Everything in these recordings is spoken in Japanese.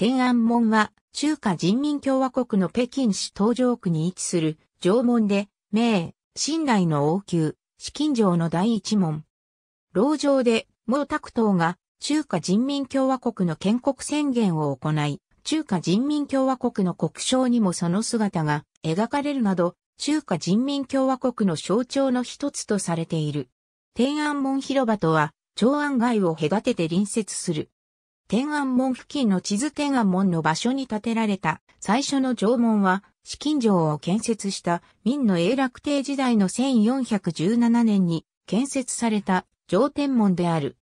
天安門は中華人民共和国の北京市東城区に位置する城門で、明、新来の王宮、紫禁城の第一門。牢城で毛沢東が中華人民共和国の建国宣言を行い、中華人民共和国の国章にもその姿が描かれるなど、中華人民共和国の象徴の一つとされている。天安門広場とは、長安街を隔てて隣接する天安門付近の地図天安門の場所に建てられた最初の城門は、紫禁城を建設した明の永楽帝時代の1417年に建設された城天門である。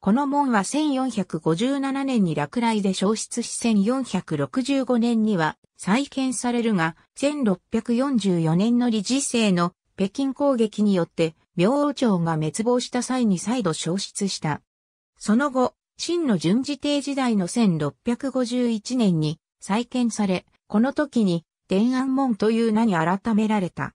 この門は1457年に落雷で消失し1465年には再建されるが、1644年の理事制の北京攻撃によって、明王朝が滅亡した際に再度消失した。その後、真の順次帝時代の1651年に再建され、この時に天安門という名に改められた。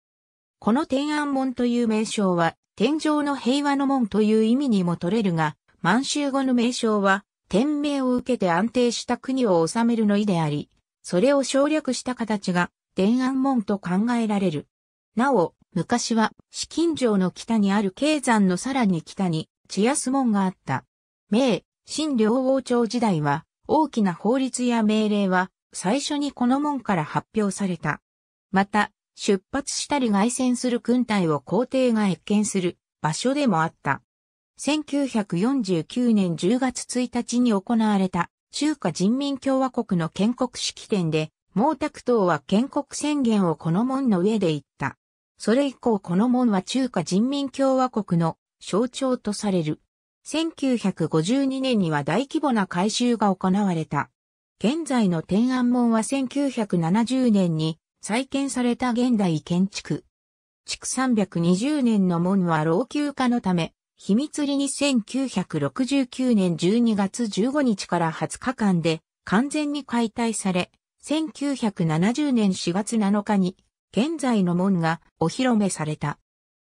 この天安門という名称は、天上の平和の門という意味にも取れるが、満州語の名称は、天命を受けて安定した国を治めるの意であり、それを省略した形が、天安門と考えられる。なお、昔は、紫禁城の北にある慶山のさらに北に、千安門があった。明、新両王朝時代は、大きな法律や命令は、最初にこの門から発表された。また、出発したり外戦する軍隊を皇帝が越見する場所でもあった。1949年10月1日に行われた中華人民共和国の建国式典で、毛沢東は建国宣言をこの門の上で言った。それ以降この門は中華人民共和国の象徴とされる。1952年には大規模な改修が行われた。現在の天安門は1970年に再建された現代建築。築320年の門は老朽化のため、秘密裏に1969年12月15日から20日間で完全に解体され、1970年4月7日に現在の門がお披露目された。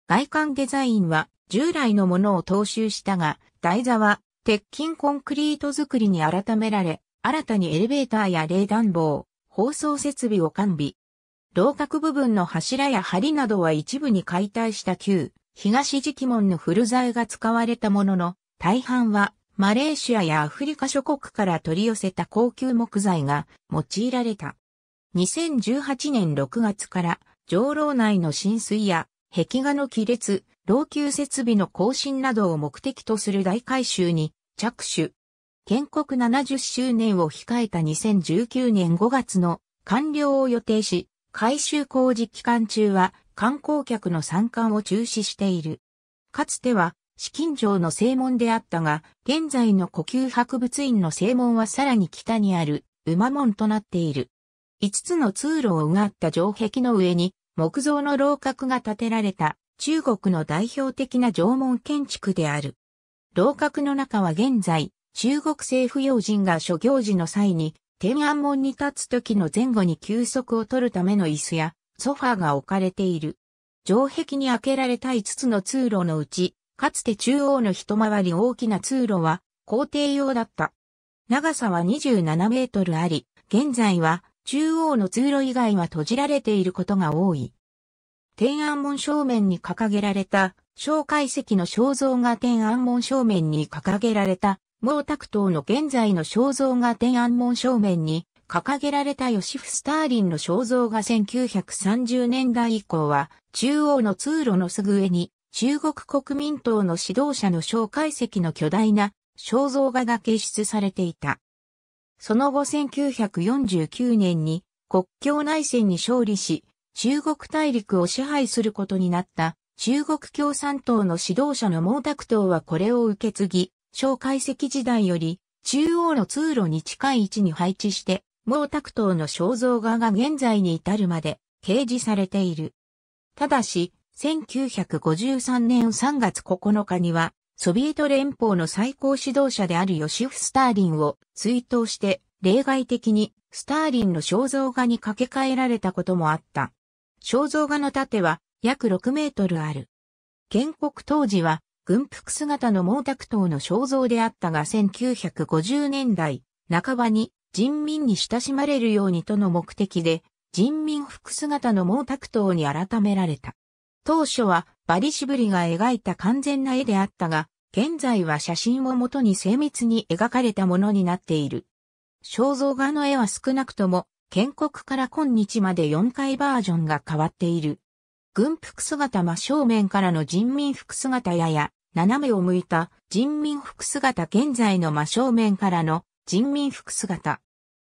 外観デザインは従来のものを踏襲したが、台座は鉄筋コンクリート作りに改められ、新たにエレベーターや冷暖房、放送設備を完備。楼閣部分の柱や梁などは一部に解体した旧、東気門の古材が使われたものの、大半はマレーシアやアフリカ諸国から取り寄せた高級木材が用いられた。2018年6月から、上楼内の浸水や壁画の亀裂、老朽設備の更新などを目的とする大改修に着手。建国70周年を控えた2019年5月の完了を予定し、改修工事期間中は観光客の参観を中止している。かつては、紫禁城の正門であったが、現在の呼吸博物院の正門はさらに北にある馬門となっている。5つの通路をうがった城壁の上に木造の楼閣が建てられた中国の代表的な縄文建築である。楼閣の中は現在、中国政府要人が諸行事の際に、天安門に立つ時の前後に休息を取るための椅子やソファーが置かれている。城壁に開けられた5つの通路のうち、かつて中央の一回り大きな通路は皇帝用だった。長さは27メートルあり、現在は中央の通路以外は閉じられていることが多い。天安門正面に掲げられた、蒋介石の肖像が天安門正面に掲げられた、毛沢東の現在の肖像が天安門正面に掲げられたヨシフ・スターリンの肖像が1930年代以降は中央の通路のすぐ上に中国国民党の指導者の蒋介石の巨大な肖像画が掲出されていた。その後1949年に国境内戦に勝利し中国大陸を支配することになった中国共産党の指導者の毛沢東はこれを受け継ぎ、蒋介石時代より中央の通路に近い位置に配置して、毛沢東の肖像画が現在に至るまで掲示されている。ただし、1953年3月9日には、ソビエト連邦の最高指導者であるヨシフ・スターリンを追悼して、例外的にスターリンの肖像画に掛け替えられたこともあった。肖像画の盾は約6メートルある。建国当時は軍服姿の毛沢東の肖像であったが1950年代半ばに人民に親しまれるようにとの目的で人民服姿の毛沢東に改められた。当初はバリシブリが描いた完全な絵であったが、現在は写真をもとに精密に描かれたものになっている。肖像画の絵は少なくとも建国から今日まで4回バージョンが変わっている。軍服姿真正面からの人民服姿やや、斜めを向いた人民服姿現在の真正面からの人民服姿。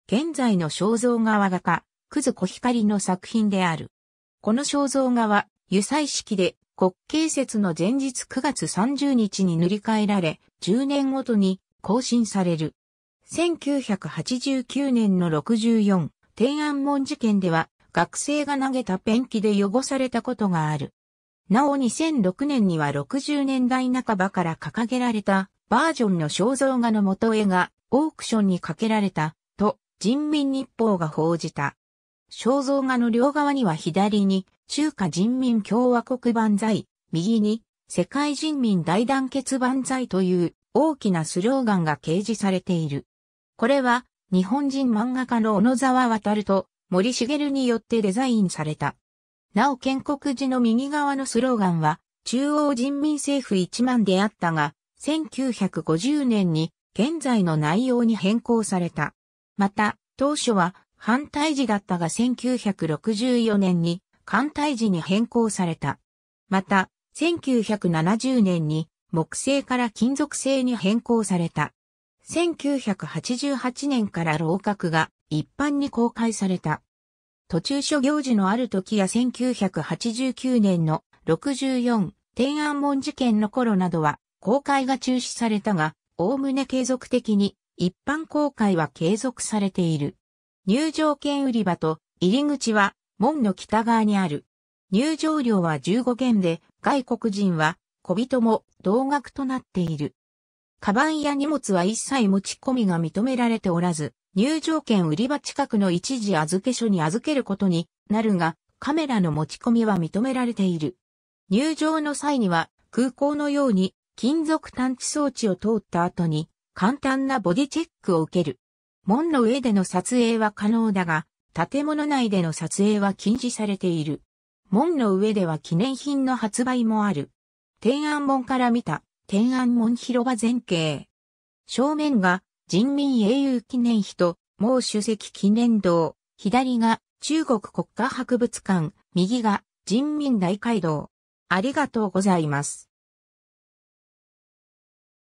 現在の肖像画画家、くず小光の作品である。この肖像画は、油彩式で国慶節の前日9月30日に塗り替えられ、10年ごとに更新される。1989年の64、天安門事件では学生が投げたペンキで汚されたことがある。なお2006年には60年代半ばから掲げられたバージョンの肖像画の元絵がオークションにかけられたと人民日報が報じた。肖像画の両側には左に中華人民共和国万歳、右に世界人民大団結万歳という大きなスローガンが掲示されている。これは日本人漫画家の小野沢渡と森茂によってデザインされた。なお建国時の右側のスローガンは、中央人民政府一万であったが、1950年に現在の内容に変更された。また、当初は反対時だったが1964年に反対時に変更された。また、1970年に木製から金属製に変更された。1988年から楼閣が一般に公開された。途中諸行事のある時や1989年の64天安門事件の頃などは公開が中止されたが、おおむね継続的に一般公開は継続されている。入場券売り場と入り口は門の北側にある。入場料は15元で外国人は小人も同額となっている。カバンや荷物は一切持ち込みが認められておらず、入場券売り場近くの一時預け所に預けることになるが、カメラの持ち込みは認められている。入場の際には、空港のように金属探知装置を通った後に、簡単なボディチェックを受ける。門の上での撮影は可能だが、建物内での撮影は禁止されている。門の上では記念品の発売もある。天安門から見た天安門広場前景。正面が人民英雄記念碑と毛主席記念堂、左が中国国家博物館、右が人民大会堂。ありがとうございます。